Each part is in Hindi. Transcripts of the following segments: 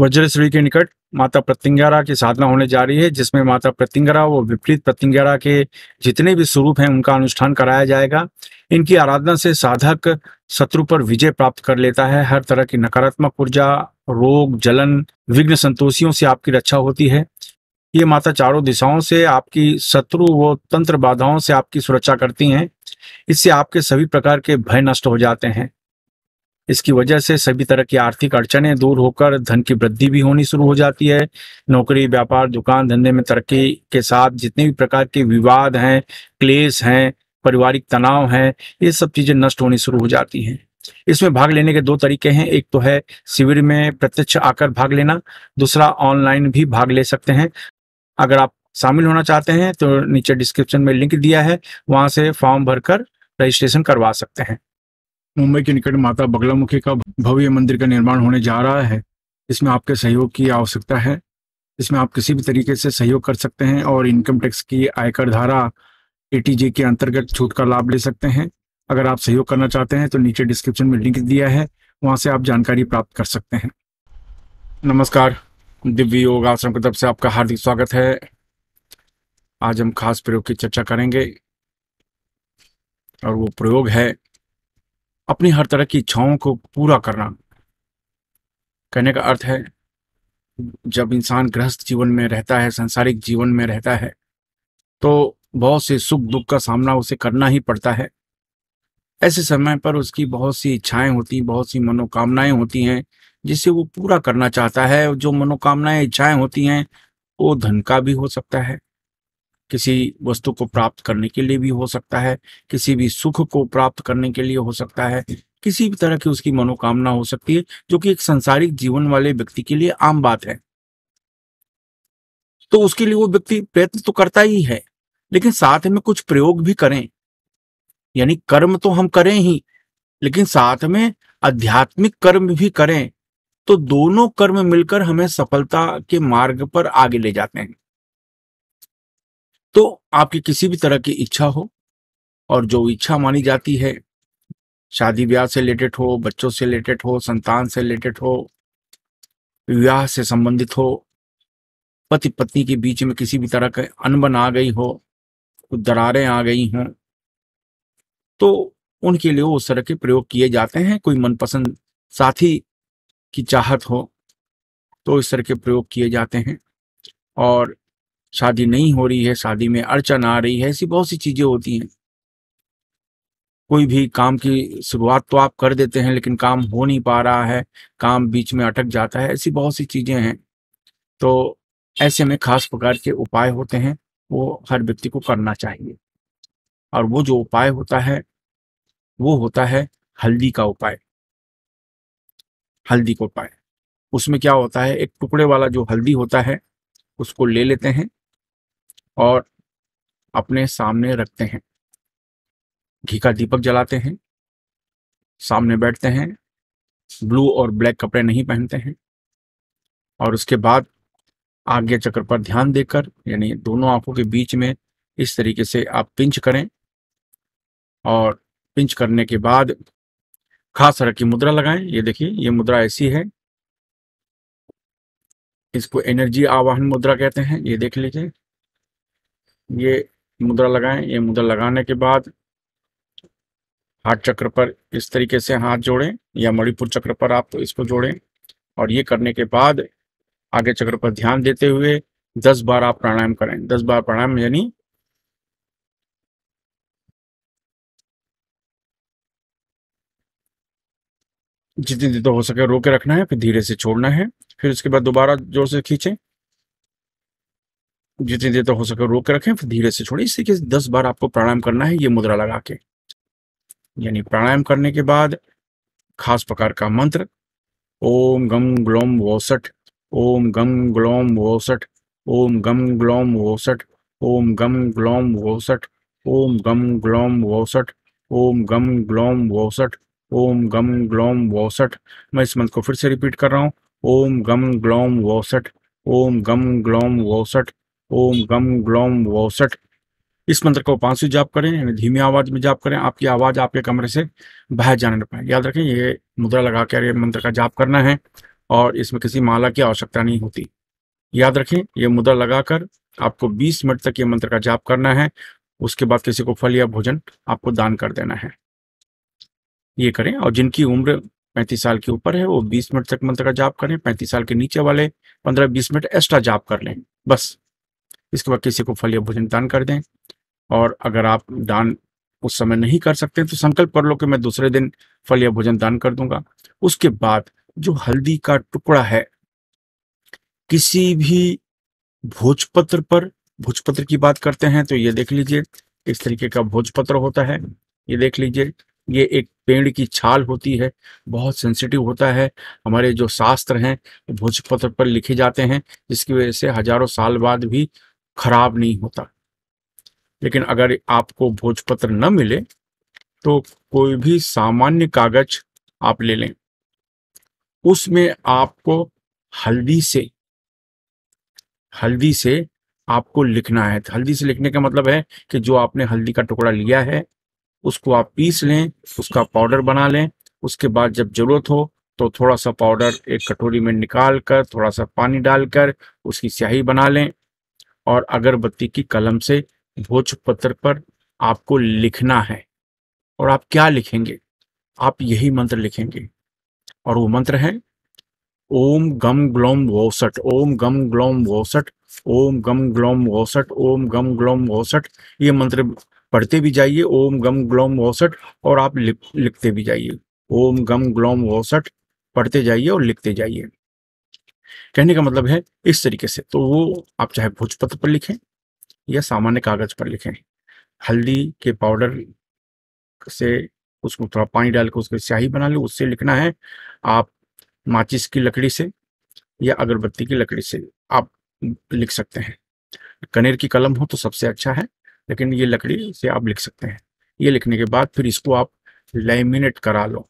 वज्रश्री के निकट माता प्रतिंगारा की साधना होने जा रही है जिसमें माता प्रतिंगारा व विपरीत प्रतिंगारा के जितने भी स्वरूप हैं उनका अनुष्ठान कराया जाएगा इनकी आराधना से साधक शत्रु पर विजय प्राप्त कर लेता है हर तरह की नकारात्मक ऊर्जा रोग जलन विघ्न संतोषियों से आपकी रक्षा होती है ये माता चारों दिशाओं से आपकी शत्रु व तंत्र बाधाओं से आपकी सुरक्षा करती हैं इससे आपके सभी प्रकार के भय नष्ट हो जाते हैं इसकी वजह से सभी तरह की आर्थिक अड़चने दूर होकर धन की वृद्धि भी होनी शुरू हो जाती है नौकरी व्यापार दुकान धंधे में तरक्की के साथ जितने भी प्रकार के विवाद हैं क्लेश हैं पारिवारिक तनाव हैं ये सब चीजें नष्ट होनी शुरू हो जाती हैं इसमें भाग लेने के दो तरीके हैं एक तो है शिविर में प्रत्यक्ष आकर भाग लेना दूसरा ऑनलाइन भी भाग ले सकते हैं अगर आप शामिल होना चाहते हैं तो नीचे डिस्क्रिप्शन में लिंक दिया है वहां से फॉर्म भरकर रजिस्ट्रेशन करवा सकते हैं मुंबई के निकट माता बगलामुखी का भव्य मंदिर का निर्माण होने जा रहा है इसमें आपके सहयोग की आवश्यकता है इसमें आप किसी भी तरीके से सहयोग कर सकते हैं और इनकम टैक्स की आयकर धारा ए के अंतर्गत छूट का लाभ ले सकते हैं अगर आप सहयोग करना चाहते हैं तो नीचे डिस्क्रिप्शन में लिंक दिया है वहाँ से आप जानकारी प्राप्त कर सकते हैं नमस्कार दिव्य योग आश्रम की तरफ से आपका हार्दिक स्वागत है आज हम खास प्रयोग की चर्चा करेंगे और वो प्रयोग है अपनी हर तरह की इच्छाओं को पूरा करना कहने का अर्थ है जब इंसान गृहस्थ जीवन में रहता है सांसारिक जीवन में रहता है तो बहुत से सुख दुख का सामना उसे करना ही पड़ता है ऐसे समय पर उसकी बहुत सी इच्छाएं होती हैं बहुत सी मनोकामनाएं होती हैं जिसे वो पूरा करना चाहता है जो मनोकामनाएं इच्छाएं होती हैं वो धन का भी हो सकता है किसी वस्तु को प्राप्त करने के लिए भी हो सकता है किसी भी सुख को प्राप्त करने के लिए हो सकता है किसी भी तरह की उसकी मनोकामना हो सकती है जो कि एक संसारिक जीवन वाले व्यक्ति के लिए आम बात है तो उसके लिए वो व्यक्ति प्रयत्न तो करता ही है लेकिन साथ में कुछ प्रयोग भी करें यानी कर्म तो हम करें ही लेकिन साथ में आध्यात्मिक कर्म भी करें तो दोनों कर्म मिलकर हमें सफलता के मार्ग पर आगे ले जाते हैं तो आपकी किसी भी तरह की इच्छा हो और जो इच्छा मानी जाती है शादी ब्याह से रिलेटेड हो बच्चों से रिलेटेड हो संतान से रिलेटेड हो विवाह से संबंधित हो पति पत्नी के बीच में किसी भी तरह का अनबन आ गई हो कुछ दरारें आ गई हों तो उनके लिए उस तरह के प्रयोग किए जाते हैं कोई मनपसंद साथी की चाहत हो तो इस तरह के प्रयोग किए जाते हैं और शादी नहीं हो रही है शादी में अड़चन आ रही है ऐसी बहुत सी चीजें होती हैं कोई भी काम की शुरुआत तो आप कर देते हैं लेकिन काम हो नहीं पा रहा है काम बीच में अटक जाता है ऐसी बहुत सी चीजें हैं तो ऐसे में खास प्रकार के उपाय होते हैं वो हर व्यक्ति को करना चाहिए और वो जो उपाय होता है वो होता है हल्दी का उपाय हल्दी का उपाय उसमें क्या होता है एक टुकड़े वाला जो हल्दी होता है उसको ले लेते हैं और अपने सामने रखते हैं घी का दीपक जलाते हैं सामने बैठते हैं ब्लू और ब्लैक कपड़े नहीं पहनते हैं और उसके बाद आज्ञा चक्र पर ध्यान देकर यानी दोनों आंखों के बीच में इस तरीके से आप पिंच करें और पिंच करने के बाद खास तरह की मुद्रा लगाएं ये देखिए ये मुद्रा ऐसी है इसको एनर्जी आवाहन मुद्रा कहते हैं ये देख लीजिए ये मुद्रा लगाएं ये मुद्रा लगाने के बाद हाथ चक्र पर इस तरीके से हाथ जोड़ें या मणिपुर चक्र पर आप तो इसको जोड़ें और ये करने के बाद आगे चक्र पर ध्यान देते हुए दस बार आप प्राणायाम करें दस बार प्राणायाम यानी जितनी देर तो हो सके रोके रखना है फिर धीरे से छोड़ना है फिर उसके बाद दोबारा जोर से खींचें जितनी देर तक हो सके रोक के रखें फिर धीरे से छोड़ें इस तरीके से दस बार आपको प्राणायाम करना है ये मुद्रा लगा के यानी प्राणायाम करने के बाद खास प्रकार का मंत्र ओम गम ग्लोम वोसठ ओम गम ग्लोम वोसठ ओम गम ग्लोम वोसठ ओम गम ग्लोम वोसठ ओम गम ग्लोम वोसठ ओम गम ग्लोम वोसठ ओम गम ग्लोम वोसठ मैं इस मंत्र को फिर से रिपीट कर रहा हूँ ओम गम ग्लोम वोसठ ओम गम ग्लोम वोसठ ओम गम ग्लोम वोसठ इस मंत्र को पांच जाप करें यानी धीमी आवाज में जाप करें आपकी आवाज आपके कमरे से बाहर जाने पाए याद रखें ये मुद्रा लगा कर ये मंत्र का जाप करना है और इसमें किसी माला की आवश्यकता नहीं होती याद रखें ये मुद्रा लगाकर आपको 20 मिनट तक ये मंत्र का जाप करना है उसके बाद किसी को फल या भोजन आपको दान कर देना है ये करें और जिनकी उम्र पैंतीस साल के ऊपर है वो बीस मिनट तक मंत्र का जाप करें पैंतीस साल के नीचे वाले पंद्रह बीस मिनट एक्स्ट्रा जाप कर लें बस इसके बाद किसी को फल या भोजन दान कर दें और अगर आप दान उस समय नहीं कर सकते तो संकल्प कर लो कि मैं दूसरे दिन फल या भोजन दान कर दूंगा उसके बाद जो हल्दी का टुकड़ा है किसी भी भोजपत्र पर भोजपत्र की बात करते हैं तो ये देख लीजिए इस तरीके का भोजपत्र होता है ये देख लीजिए ये एक पेड़ की छाल होती है बहुत सेंसिटिव होता है हमारे जो शास्त्र हैं भोजपत्र पर लिखे जाते हैं जिसकी वजह से हजारों साल बाद भी खराब नहीं होता लेकिन अगर आपको भोजपत्र न मिले तो कोई भी सामान्य कागज आप ले लें उसमें आपको हल्दी से हल्दी से आपको लिखना है हल्दी से लिखने का मतलब है कि जो आपने हल्दी का टुकड़ा लिया है उसको आप पीस लें उसका पाउडर बना लें उसके बाद जब जरूरत हो तो थोड़ा सा पाउडर एक कटोरी में निकाल कर थोड़ा सा पानी डालकर उसकी स्याही बना लें और अगरबत्ती की कलम से भोजपत्र पर आपको लिखना है और आप क्या लिखेंगे आप यही मंत्र लिखेंगे और वो मंत्र है ओम गम ग्लोम वोसट ओम गम ग्लोम वोसट ओम गम ग्लोम वोसट ओम गम ग्लोम वोसट ये मंत्र पढ़ते भी जाइए ओम गम ग्लोम वोसट और आप लिखते भी जाइए ओम गम ग्लोम वोसट पढ़ते जाइए और लिखते जाइए कहने का मतलब है इस तरीके से तो वो आप चाहे भोजपत्र पर लिखें या सामान्य कागज पर लिखें हल्दी के पाउडर से उसको थोड़ा पानी डाल के स्याही बना लो उससे लिखना है आप माचिस की लकड़ी से या अगरबत्ती की लकड़ी से आप लिख सकते हैं कनेर की कलम हो तो सबसे अच्छा है लेकिन ये लकड़ी से आप लिख सकते हैं ये लिखने के बाद फिर इसको आप लेमिनेट करा लो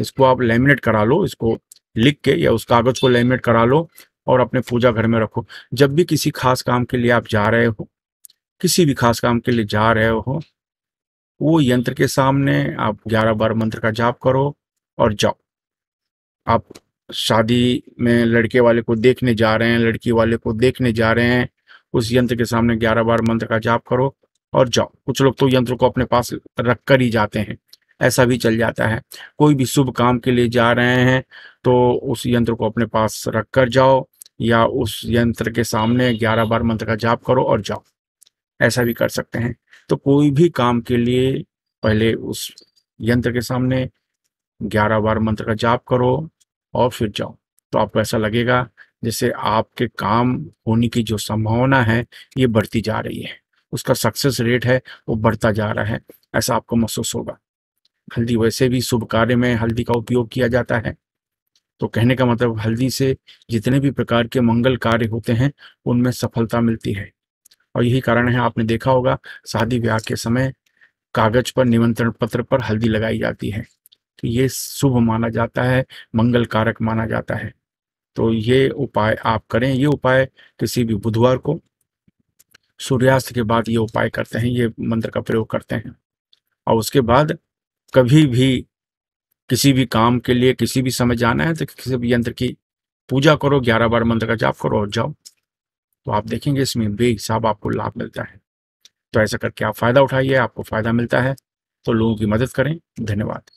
इसको आप लेमिनेट करा लो इसको लिख के या उस कागज को लेमिनेट करा लो और अपने पूजा घर में रखो जब भी किसी खास काम के लिए आप जा रहे हो किसी भी खास काम के लिए जा रहे हो वो यंत्र के सामने आप ग्यारह बार मंत्र का जाप करो और जाओ आप शादी में लड़के वाले को देखने जा रहे हैं लड़की वाले को देखने जा रहे हैं उस यंत्र के सामने ग्यारह बार मंत्र का जाप करो और जाओ कुछ लोग तो यंत्र को अपने पास रख कर ही जाते हैं ऐसा भी चल जाता है कोई भी शुभ काम के लिए जा रहे हैं तो उस यंत्र को अपने पास रख कर जाओ या उस यंत्र के सामने ग्यारह बार मंत्र का जाप करो और जाओ ऐसा भी कर सकते हैं तो कोई भी काम के लिए पहले उस यंत्र के सामने ग्यारह बार मंत्र का जाप करो और फिर जाओ तो आपको ऐसा लगेगा जैसे आपके काम होने की जो संभावना है ये बढ़ती जा रही है उसका सक्सेस रेट है वो बढ़ता जा रहा है ऐसा आपको महसूस होगा हल्दी वैसे भी शुभ कार्य में हल्दी का उपयोग किया जाता है तो कहने का मतलब हल्दी से जितने भी प्रकार के मंगल कार्य होते हैं उनमें सफलता मिलती है और यही कारण है आपने देखा होगा शादी ब्याह के समय कागज पर निमंत्रण पत्र पर हल्दी लगाई जाती है तो ये शुभ माना जाता है मंगल कारक माना जाता है तो ये उपाय आप करें ये उपाय किसी भी बुधवार को सूर्यास्त के बाद ये उपाय करते हैं ये मंत्र का प्रयोग करते हैं और उसके बाद कभी भी किसी भी काम के लिए किसी भी समय जाना है तो किसी भी यंत्र की पूजा करो ग्यारह बार मंत्र का जाप करो और जाओ तो आप देखेंगे इसमें बेहिसाब आपको लाभ मिलता है तो ऐसा करके आप फायदा उठाइए आपको फायदा मिलता है तो लोगों की मदद करें धन्यवाद